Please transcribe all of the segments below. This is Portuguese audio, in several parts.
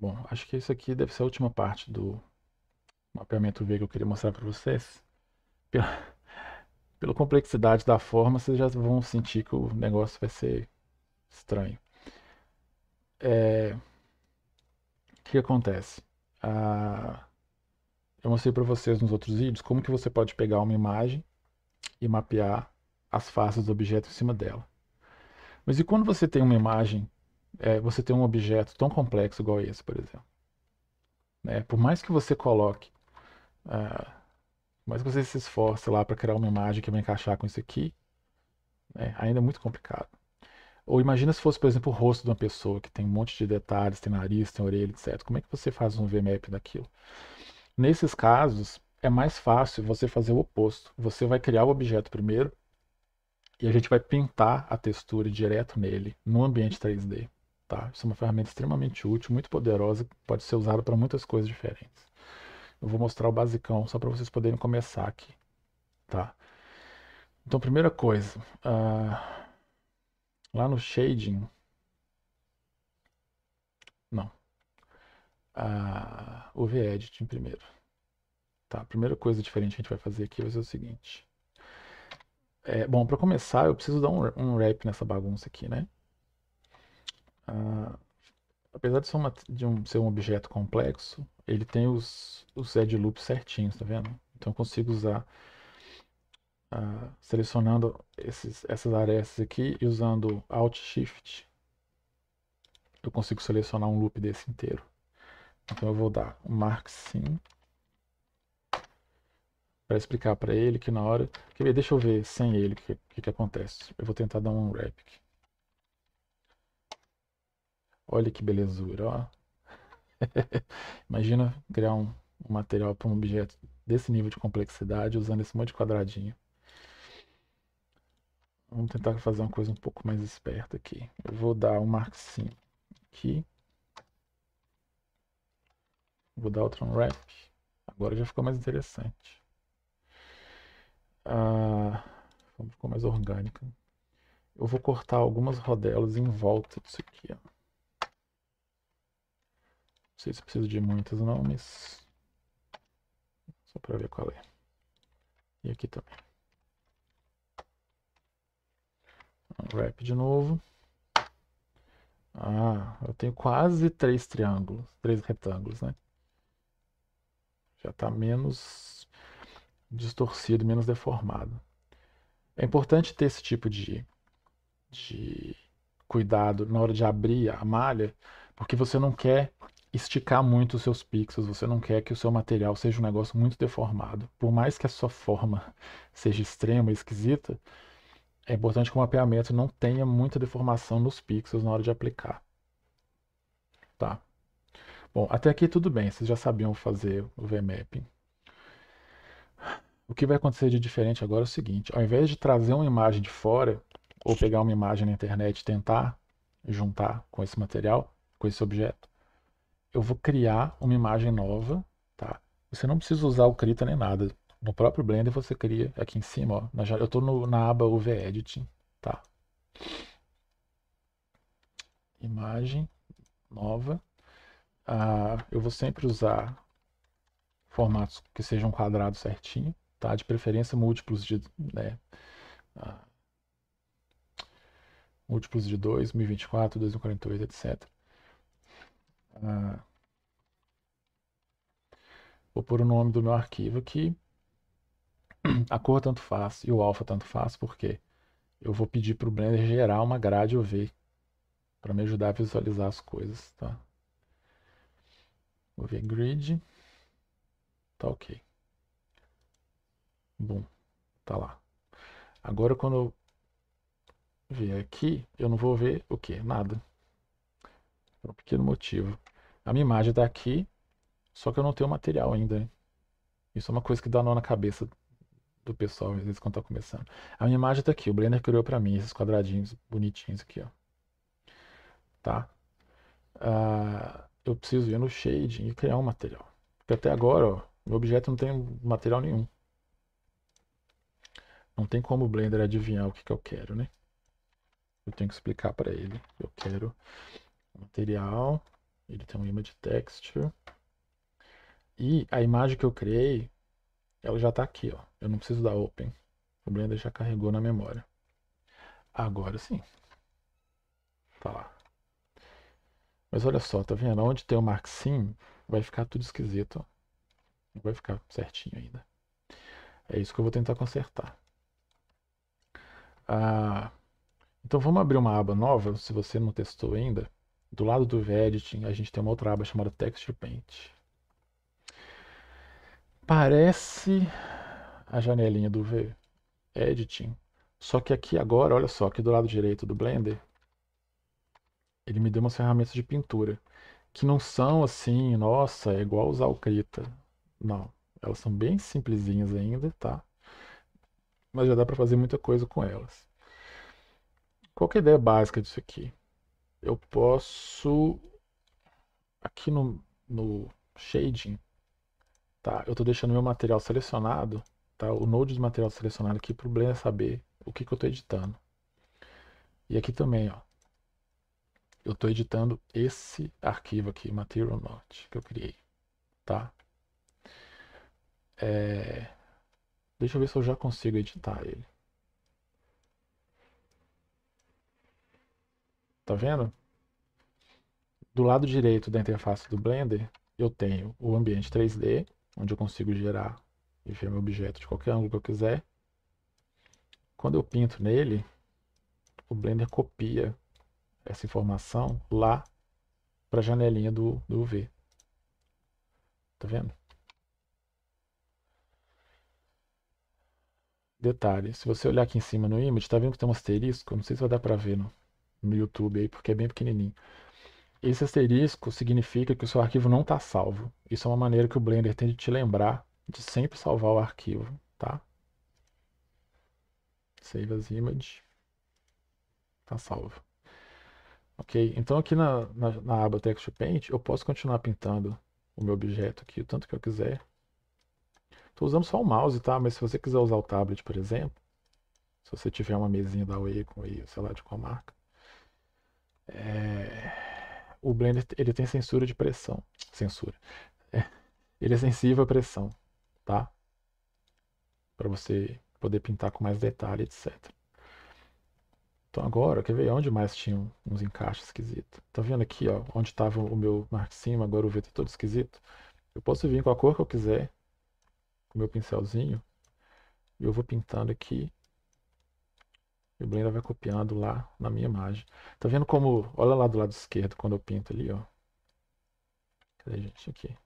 Bom, acho que isso aqui deve ser a última parte do mapeamento V que eu queria mostrar para vocês. Pela, pela complexidade da forma, vocês já vão sentir que o negócio vai ser estranho. É... O que acontece? Ah, eu mostrei para vocês nos outros vídeos como que você pode pegar uma imagem e mapear as faces do objeto em cima dela. Mas e quando você tem uma imagem é, você ter um objeto tão complexo igual esse, por exemplo. Né? Por mais que você coloque, uh, mais que você se esforce lá para criar uma imagem que vai encaixar com isso aqui, né? ainda é muito complicado. Ou imagina se fosse, por exemplo, o rosto de uma pessoa que tem um monte de detalhes, tem nariz, tem orelha, etc. Como é que você faz um VMAP daquilo? Nesses casos, é mais fácil você fazer o oposto. Você vai criar o objeto primeiro e a gente vai pintar a textura direto nele, no ambiente 3D. Tá? Isso é uma ferramenta extremamente útil, muito poderosa, pode ser usada para muitas coisas diferentes. Eu vou mostrar o basicão só para vocês poderem começar aqui. Tá? Então, primeira coisa, uh, lá no shading, não, uh, o V-Editing primeiro. Tá, a primeira coisa diferente que a gente vai fazer aqui vai ser o seguinte. É, bom, para começar, eu preciso dar um, um wrap nessa bagunça aqui, né? Ah, apesar de ser, uma, de um, ser, um, objeto complexo, ele tem os, os edge loops certinhos, tá vendo? Então eu consigo usar ah, selecionando esses, essas arestas aqui e usando Alt Shift, eu consigo selecionar um loop desse inteiro. Então eu vou dar um mark sim para explicar para ele que na hora, quer ver, deixa eu ver sem ele o que, que, que acontece. Eu vou tentar dar um wrap aqui. Olha que belezura, ó. Imagina criar um, um material para um objeto desse nível de complexidade usando esse monte de quadradinho. Vamos tentar fazer uma coisa um pouco mais esperta aqui. Eu vou dar um mark sim aqui. Vou dar outro unwrap. Agora já ficou mais interessante. Ah, ficou mais orgânica. Eu vou cortar algumas rodelas em volta disso aqui, ó. Não sei se preciso de muitos nomes. Só para ver qual é. E aqui também. Wrap de novo. Ah, eu tenho quase três triângulos, três retângulos, né? Já está menos distorcido, menos deformado. É importante ter esse tipo de, de cuidado na hora de abrir a malha, porque você não quer esticar muito os seus pixels, você não quer que o seu material seja um negócio muito deformado. Por mais que a sua forma seja extrema esquisita, é importante que o mapeamento não tenha muita deformação nos pixels na hora de aplicar. Tá. Bom, até aqui tudo bem, vocês já sabiam fazer o mapping. O que vai acontecer de diferente agora é o seguinte, ao invés de trazer uma imagem de fora, ou pegar uma imagem na internet e tentar juntar com esse material, com esse objeto, eu vou criar uma imagem nova, tá? Você não precisa usar o Krita nem nada. No próprio Blender você cria aqui em cima, ó. Na, eu estou na aba UV Editing, tá? Imagem nova. Ah, eu vou sempre usar formatos que sejam quadrados certinho, tá? De preferência múltiplos de, né? ah, múltiplos de 2, 1024, 2048, etc. Ah, vou pôr o nome do meu arquivo aqui. A cor tanto faz e o alfa tanto faz, porque eu vou pedir para o Blender gerar uma grade UV para me ajudar a visualizar as coisas, tá? Vou ver grid. Tá ok. Bom, tá lá. Agora quando eu ver aqui, eu não vou ver o que? Nada. Por um pequeno motivo. A minha imagem está aqui, só que eu não tenho material ainda. Né? Isso é uma coisa que dá nó na cabeça do pessoal, às vezes, quando está começando. A minha imagem está aqui, o Blender criou para mim esses quadradinhos bonitinhos aqui, ó. Tá? Ah, eu preciso ir no shading e criar um material. Porque até agora, ó, meu objeto não tem material nenhum. Não tem como o Blender adivinhar o que, que eu quero, né? Eu tenho que explicar para ele. Eu quero material ele tem um image texture. E a imagem que eu criei, ela já está aqui, ó. Eu não preciso dar open. O Blender é já carregou na memória. Agora sim. Tá lá. Mas olha só, tá vendo? Onde tem o Marxim, vai ficar tudo esquisito. Não vai ficar certinho ainda. É isso que eu vou tentar consertar. Ah, então vamos abrir uma aba nova, se você não testou ainda. Do lado do Editing, a gente tem uma outra aba chamada Texture Paint. Parece a janelinha do v Editing, só que aqui agora, olha só, aqui do lado direito do Blender, ele me deu umas ferramentas de pintura, que não são assim, nossa, é igual usar o Krita. Não, elas são bem simplesinhas ainda, tá? Mas já dá para fazer muita coisa com elas. Qual é a ideia básica disso aqui? eu posso aqui no, no shading, tá? Eu estou deixando meu material selecionado, tá? O node de material selecionado aqui para o Blender saber o que, que eu estou editando. E aqui também, ó, eu estou editando esse arquivo aqui, Material node que eu criei, tá? É... Deixa eu ver se eu já consigo editar ele. Tá vendo? Do lado direito da interface do Blender, eu tenho o ambiente 3D, onde eu consigo gerar e ver meu objeto de qualquer ângulo que eu quiser. Quando eu pinto nele, o Blender copia essa informação lá para a janelinha do, do UV. Tá vendo? Detalhe, se você olhar aqui em cima no image, tá vendo que tem um asterisco? Não sei se vai dar para ver, não no YouTube aí, porque é bem pequenininho. Esse asterisco significa que o seu arquivo não está salvo. Isso é uma maneira que o Blender tem de te lembrar de sempre salvar o arquivo, tá? Save as image. Está salvo. Ok, então aqui na, na, na aba Text Paint eu posso continuar pintando o meu objeto aqui o tanto que eu quiser. Estou usando só o mouse, tá? Mas se você quiser usar o tablet, por exemplo, se você tiver uma mesinha da Wacom aí, sei lá de qual marca, é, o Blender ele tem censura de pressão, censura. É, ele é sensível à pressão, tá? Para você poder pintar com mais detalhe, etc. Então agora, quer ver onde mais tinha uns encaixes esquisitos? Tá vendo aqui, ó, onde estava o meu mar cima, agora o vetor tá todo esquisito. Eu posso vir com a cor que eu quiser, com o meu pincelzinho, e eu vou pintando aqui o Blender vai copiando lá na minha imagem. Tá vendo como... Olha lá do lado esquerdo quando eu pinto ali, ó. Cadê, gente? Aqui.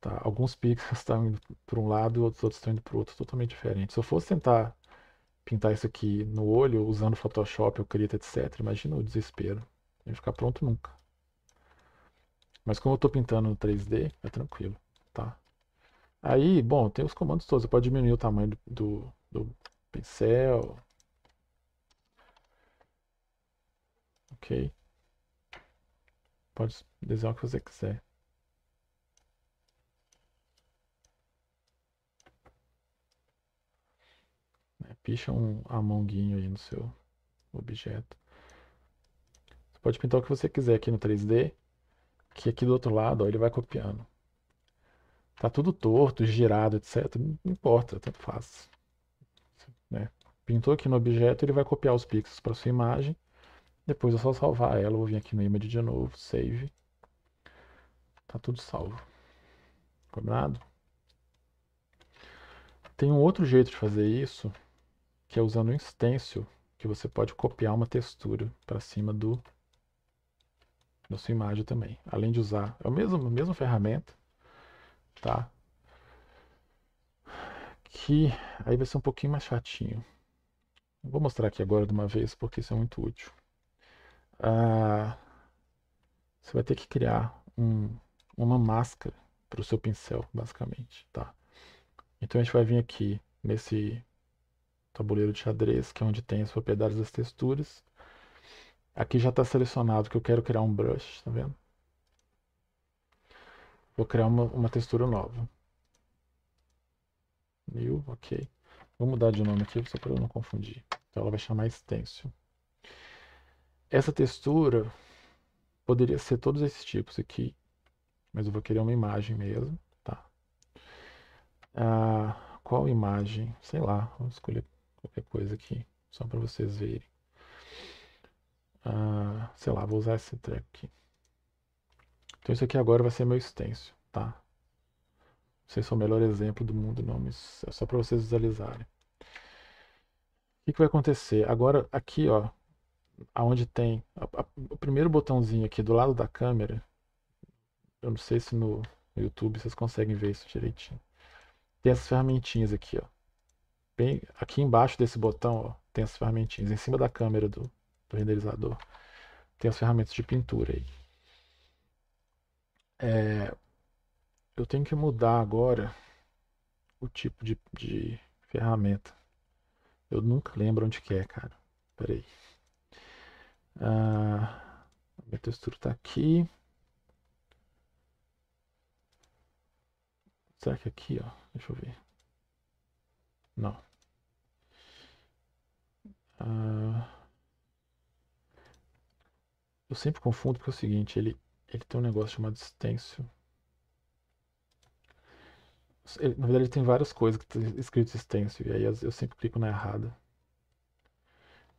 Tá, alguns pixels estão indo para um lado e outros, outros estão indo para o outro, totalmente diferente. Se eu fosse tentar pintar isso aqui no olho, usando Photoshop, o Krita, etc., imagina o desespero. Não ia ficar pronto nunca. Mas como eu estou pintando no 3D, é tranquilo, tá? Aí, bom, tem os comandos todos. Você pode diminuir o tamanho do, do pincel. Ok. Pode desenhar o que você quiser. Né, picha um amonguinho aí no seu objeto. Você pode pintar o que você quiser aqui no 3D. Que aqui do outro lado, ó, ele vai copiando. Tá tudo torto, girado, etc. Não importa, tanto faz. Né? Pintou aqui no objeto, ele vai copiar os pixels para sua imagem. Depois é só salvar ela. Vou vir aqui no image de novo, save. Tá tudo salvo. Combinado? Tem um outro jeito de fazer isso, que é usando um stencil, que você pode copiar uma textura para cima do da sua imagem também. Além de usar é a mesma, a mesma ferramenta, tá? que aí vai ser um pouquinho mais chatinho. Vou mostrar aqui agora de uma vez, porque isso é muito útil. Ah, você vai ter que criar um, uma máscara para o seu pincel, basicamente, tá? Então a gente vai vir aqui nesse tabuleiro de xadrez, que é onde tem as propriedades das texturas. Aqui já está selecionado que eu quero criar um brush, tá vendo? Vou criar uma, uma textura nova. New, ok. Vou mudar de nome aqui só para eu não confundir. Então ela vai chamar Stencil. Essa textura poderia ser todos esses tipos aqui, mas eu vou querer uma imagem mesmo, tá? Ah, qual imagem? Sei lá, vou escolher qualquer coisa aqui, só para vocês verem. Ah, sei lá, vou usar esse treco aqui. Então isso aqui agora vai ser meu stencil, tá? Vocês são o melhor exemplo do mundo, não, mas é só para vocês visualizarem. O que, que, vai acontecer? Agora, aqui, ó, aonde tem a, a, o primeiro botãozinho aqui do lado da câmera, eu não sei se no YouTube vocês conseguem ver isso direitinho. Tem essas ferramentinhas aqui, ó. Bem, aqui embaixo desse botão, ó, tem as ferramentinhas. Em cima da câmera do, do renderizador, tem as ferramentas de pintura aí. É, eu tenho que mudar agora o tipo de, de ferramenta. Eu nunca lembro onde que é, cara. Pera aí. Ah, minha textura está aqui. Será que é aqui, ó? Deixa eu ver. Não. Ah, eu sempre confundo porque é o seguinte, ele, ele tem um negócio chamado stencil na verdade, ele tem várias coisas que estão escritas stencil, e aí eu sempre clico na errada.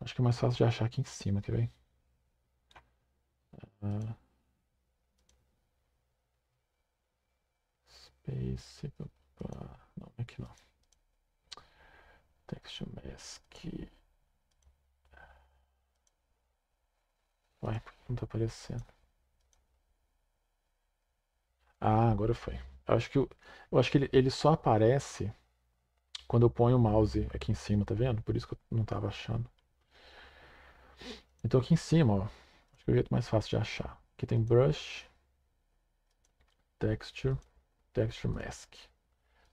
Acho que é mais fácil de achar aqui em cima, quer ver? Uh, space. Opa, não, é aqui não. Text mask. Uai, por que não tá aparecendo? Ah, agora foi. Eu acho que, eu, acho que ele, ele só aparece quando eu ponho o mouse aqui em cima, tá vendo? Por isso que eu não estava achando. Então aqui em cima, ó, acho que é o jeito mais fácil de achar. Aqui tem Brush, Texture, Texture Mask,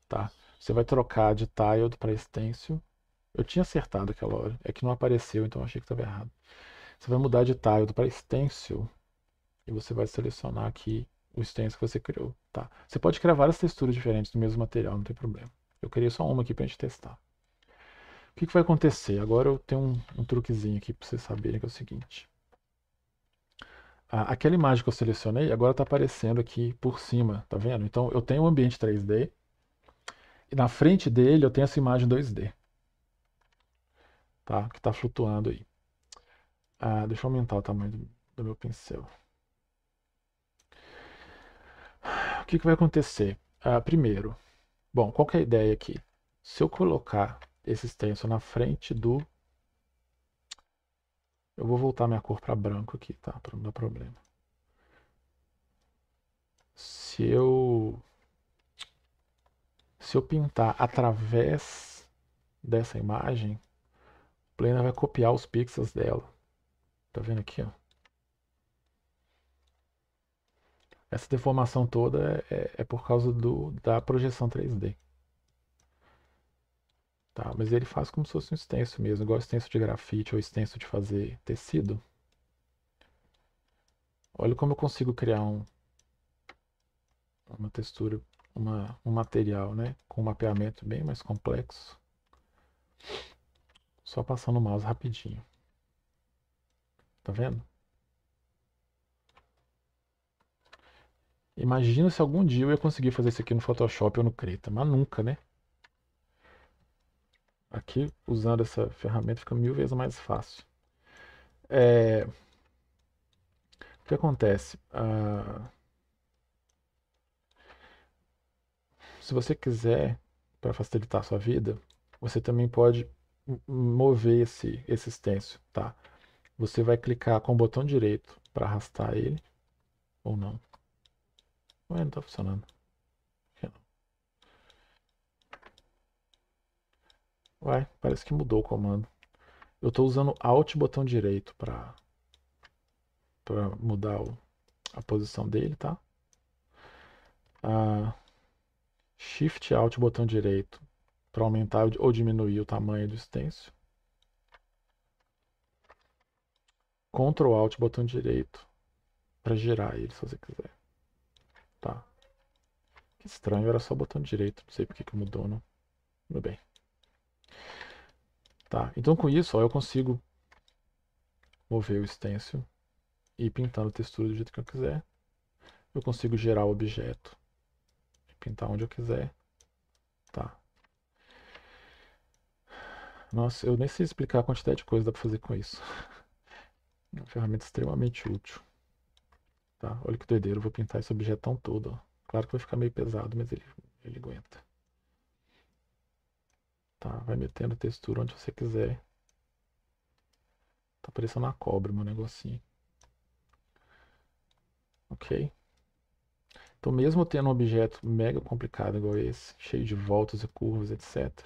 tá? Você vai trocar de Tiled para Stencil. Eu tinha acertado aquela hora, é que não apareceu, então achei que estava errado. Você vai mudar de Tiled para Stencil e você vai selecionar aqui o stencil que você criou, tá? Você pode criar várias texturas diferentes do mesmo material, não tem problema. Eu criei só uma aqui para a gente testar. O que, que, vai acontecer? Agora eu tenho um, um truquezinho aqui para vocês saberem que é o seguinte. aquela imagem que eu selecionei agora está aparecendo aqui por cima, tá vendo? Então eu tenho um ambiente 3D e na frente dele eu tenho essa imagem 2D, tá? Que está flutuando aí. Ah, deixa eu aumentar o tamanho do meu pincel. que, que vai acontecer? Ah, primeiro, bom, qual é a ideia aqui? Se eu colocar esse stencil na frente do... Eu vou voltar minha cor para branco aqui, tá? Para não dar problema. Se eu... Se eu pintar através dessa imagem, o Blender vai copiar os pixels dela. Tá vendo aqui, ó? Essa deformação toda é, é, é por causa do, da projeção 3D. Tá, mas ele faz como se fosse um extenso mesmo, igual extenso de grafite ou extenso de fazer tecido. Olha como eu consigo criar um, uma textura, uma, um material, né? Com um mapeamento bem mais complexo. Só passando o mouse rapidinho. Tá vendo? Imagina se algum dia eu ia conseguir fazer isso aqui no Photoshop ou no Creta, mas nunca, né? Aqui, usando essa ferramenta, fica mil vezes mais fácil. É... O que acontece? Ah... Se você quiser, para facilitar a sua vida, você também pode mover esse, esse stencil, tá? Você vai clicar com o botão direito para arrastar ele, ou não. Como é não está funcionando? Ué, parece que mudou o comando. Eu estou usando Alt botão direito para para mudar o, a posição dele, tá? Ah, Shift Alt botão direito para aumentar ou diminuir o tamanho do stencil. Ctrl Alt botão direito para girar ele se você quiser. Estranho, era só o botão direito. Não sei porque que mudou, não. Tudo bem. Tá, então com isso, ó, eu consigo mover o stencil e pintar pintando a textura do jeito que eu quiser. Eu consigo gerar o objeto e pintar onde eu quiser. Tá. Nossa, eu nem sei explicar a quantidade de coisa que dá pra fazer com isso. É uma ferramenta extremamente útil. Tá, olha que doideira, eu vou pintar esse objetão todo, ó. Claro que vai ficar meio pesado, mas ele, ele aguenta. Tá, vai metendo textura onde você quiser. Tá parecendo uma cobra, meu negocinho. Ok? Então, mesmo tendo um objeto mega complicado igual esse, cheio de voltas e curvas, etc.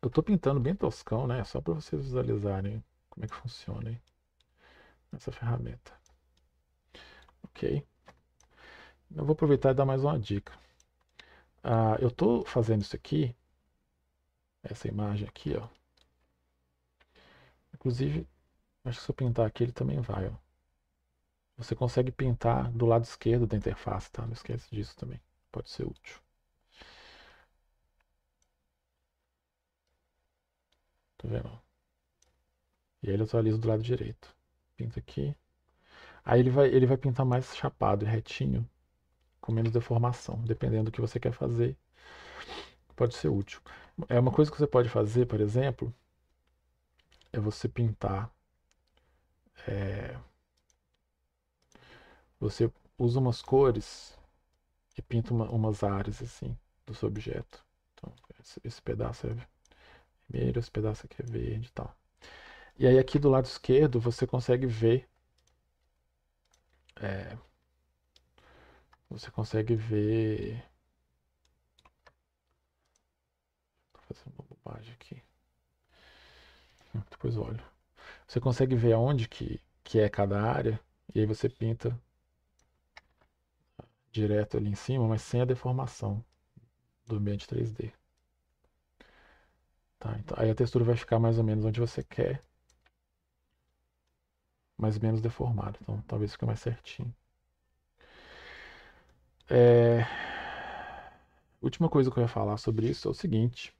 Eu tô pintando bem toscão, né? Só para vocês visualizarem como é que funciona hein? essa ferramenta. Ok? Eu vou aproveitar e dar mais uma dica. Ah, eu estou fazendo isso aqui, essa imagem aqui, ó. Inclusive, acho que se eu pintar aqui ele também vai, ó. Você consegue pintar do lado esquerdo da interface, tá? Não esquece disso também. Pode ser útil. Tá vendo? E aí ele atualiza do lado direito. Pinta aqui. Aí ele vai, ele vai pintar mais chapado e retinho com menos deformação, dependendo do que você quer fazer, pode ser útil. É uma coisa que você pode fazer, por exemplo, é você pintar. É, você usa umas cores e pinta uma, umas áreas assim do seu objeto. Então, esse, esse pedaço é vermelho, esse pedaço aqui é verde e tal. E aí aqui do lado esquerdo você consegue ver é, você consegue ver. Tô fazendo uma bobagem aqui. Hum, depois olho. Você consegue ver aonde que, que é cada área e aí você pinta direto ali em cima, mas sem a deformação do ambiente 3D. Tá, então, aí a textura vai ficar mais ou menos onde você quer, mas menos deformada. Então talvez fique mais certinho. É... Última coisa que eu ia falar sobre isso é o seguinte.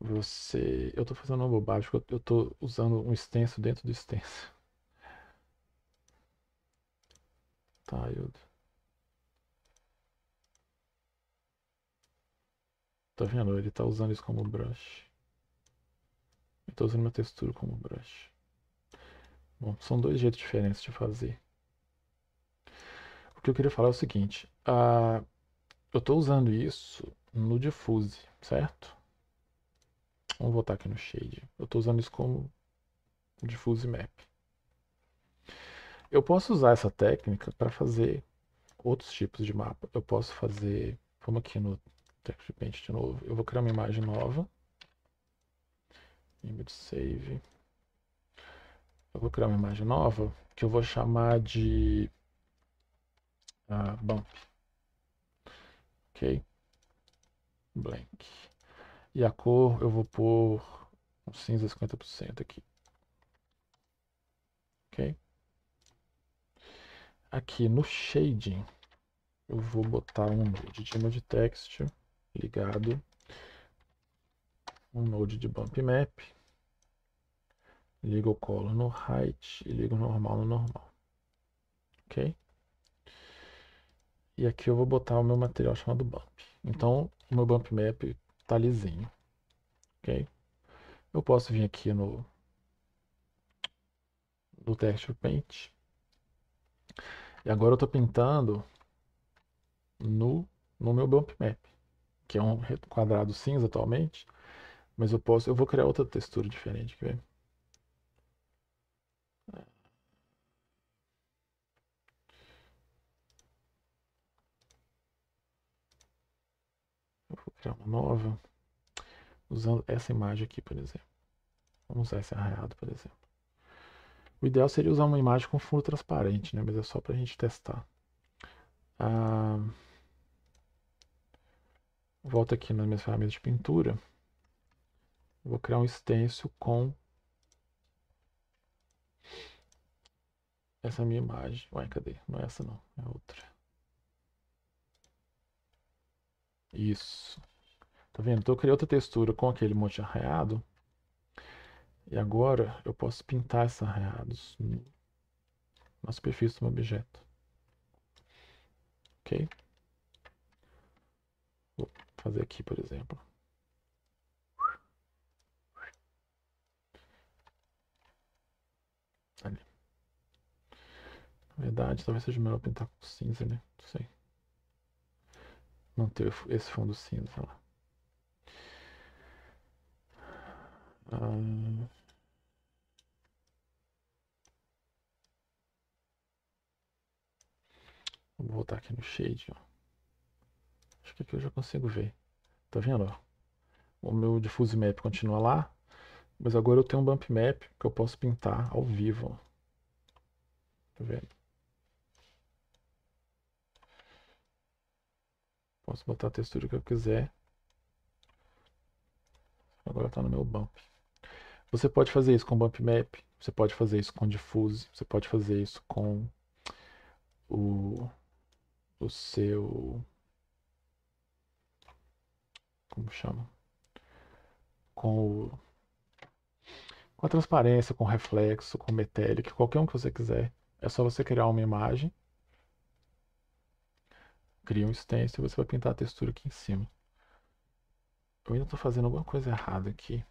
Você. Eu tô fazendo uma bobagem, eu tô usando um extenso dentro do extenso. Tá, eu, Tá vendo? Ele tá usando isso como brush. Eu tô tá usando uma textura como brush. Bom, são dois jeitos diferentes de fazer que eu queria falar é o seguinte. Ah, eu estou usando isso no diffuse, certo? Vamos voltar aqui no shade. Eu estou usando isso como diffuse map. Eu posso usar essa técnica para fazer outros tipos de mapa. Eu posso fazer... Vamos aqui no texture paint de novo. Eu vou criar uma imagem nova. Image save. Eu vou criar uma imagem nova que eu vou chamar de ah, bump. Ok. Blank. E a cor eu vou pôr um cinza 50% aqui. Ok. Aqui no shading eu vou botar um node de node text ligado. Um node de bump map. Ligo o colo no height e ligo o normal no normal. Ok? E aqui eu vou botar o meu material chamado bump. Então, o meu bump map tá lisinho. Ok? Eu posso vir aqui no, no texture paint. E agora eu estou pintando no, no meu bump map, que é um quadrado cinza atualmente. Mas eu posso, eu vou criar outra textura diferente, quer ver? criar é uma nova, usando essa imagem aqui, por exemplo. Vamos usar esse arraiado, por exemplo. O ideal seria usar uma imagem com fundo transparente, né? Mas é só para a gente testar. Ah, volto aqui nas minhas ferramentas de pintura. Vou criar um stencil com essa minha imagem. Ué, cadê? Não é essa não, é outra. Isso. Tá vendo? Então eu criei outra textura com aquele monte arraiado. E agora eu posso pintar esses arraiados na superfície do meu objeto. Ok? Vou fazer aqui, por exemplo. Ali. Na verdade, talvez seja melhor pintar com cinza, né? Não sei. Manter esse fundo cinza lá. Ah. Vou voltar aqui no shade, ó. Acho que aqui eu já consigo ver. Tá vendo, O meu diffuse map continua lá, mas agora eu tenho um bump map que eu posso pintar ao vivo. Tá vendo? Posso botar a textura que eu quiser. Agora tá no meu bump. Você pode fazer isso com bump map, você pode fazer isso com diffuse, você pode fazer isso com o, o seu como chama? Com o, com a transparência, com reflexo, com metálico, qualquer um que você quiser. É só você criar uma imagem, cria um stencil e você vai pintar a textura aqui em cima. Eu ainda estou fazendo alguma coisa errada aqui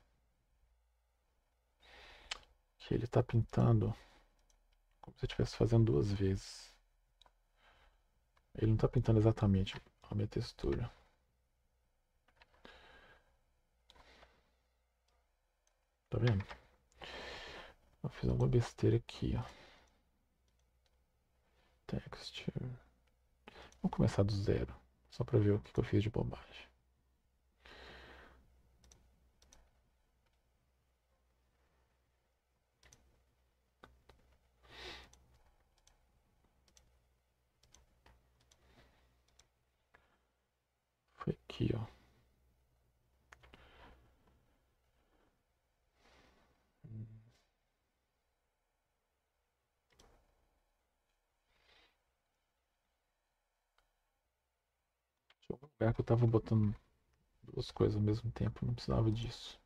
que ele está pintando como se eu estivesse fazendo duas vezes. Ele não está pintando exatamente a minha textura. Tá vendo? Eu fiz alguma besteira aqui, ó. Texture. Vamos começar do zero, só para ver o que eu fiz de bobagem. aqui, ó. que eu tava botando duas coisas ao mesmo tempo, não precisava disso.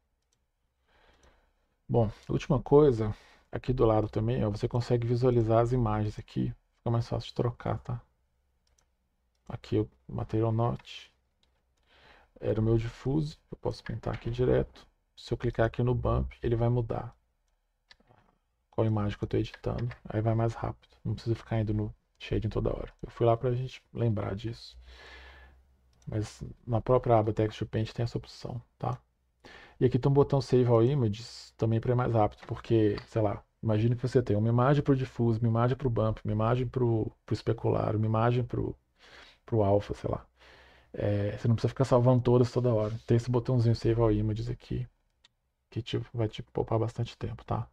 Bom, última coisa, aqui do lado também, ó, você consegue visualizar as imagens aqui, fica mais fácil de trocar, tá? Aqui o Material Note era o meu diffuse, eu posso pintar aqui direto. Se eu clicar aqui no bump, ele vai mudar qual imagem que eu estou editando, aí vai mais rápido, não precisa ficar indo no shading toda hora. Eu fui lá para a gente lembrar disso. Mas na própria aba Texture Paint tem essa opção, tá? E aqui tem um botão Save All Images também para ir mais rápido, porque, sei lá, imagine que você tem uma imagem para o difuso, uma imagem para o bump, uma imagem para o especular, uma imagem para o alpha sei lá. É, você não precisa ficar salvando todas toda hora. Tem esse botãozinho Save All Images aqui, que te, vai te poupar bastante tempo, tá?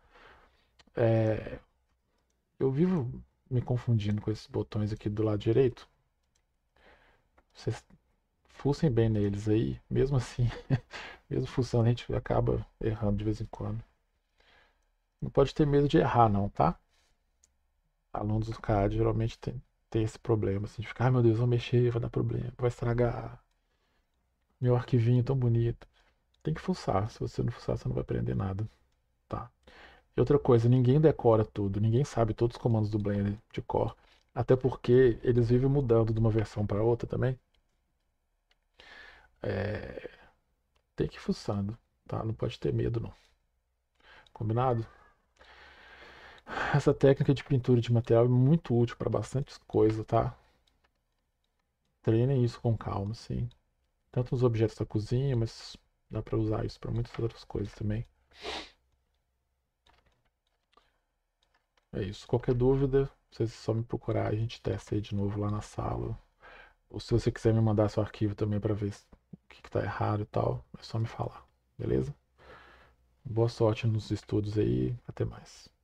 É, eu vivo me confundindo com esses botões aqui do lado direito. Vocês fuçem bem neles aí, mesmo assim, mesmo fuçando, a gente acaba errando de vez em quando. Não pode ter medo de errar não, tá? Alunos do CAD geralmente tem, ter esse problema, assim, de ficar, ah, meu Deus, vou mexer, vai dar problema, vai estragar meu arquivinho é tão bonito. Tem que fuçar, se você não fuçar, você não vai aprender nada. Tá. E outra coisa, ninguém decora tudo, ninguém sabe todos os comandos do Blender de cor, até porque eles vivem mudando de uma versão para outra também. É... Tem que ir fuçando, tá? Não pode ter medo, não. Combinado? essa técnica de pintura de material é muito útil para bastante coisa, tá? Treinem isso com calma, sim. Tanto nos objetos da cozinha, mas dá para usar isso para muitas outras coisas também. É isso. Qualquer dúvida, vocês só me procurar, a gente testa aí de novo lá na sala. Ou se você quiser me mandar seu arquivo também para ver o que está errado e tal, é só me falar, beleza? Boa sorte nos estudos aí, até mais.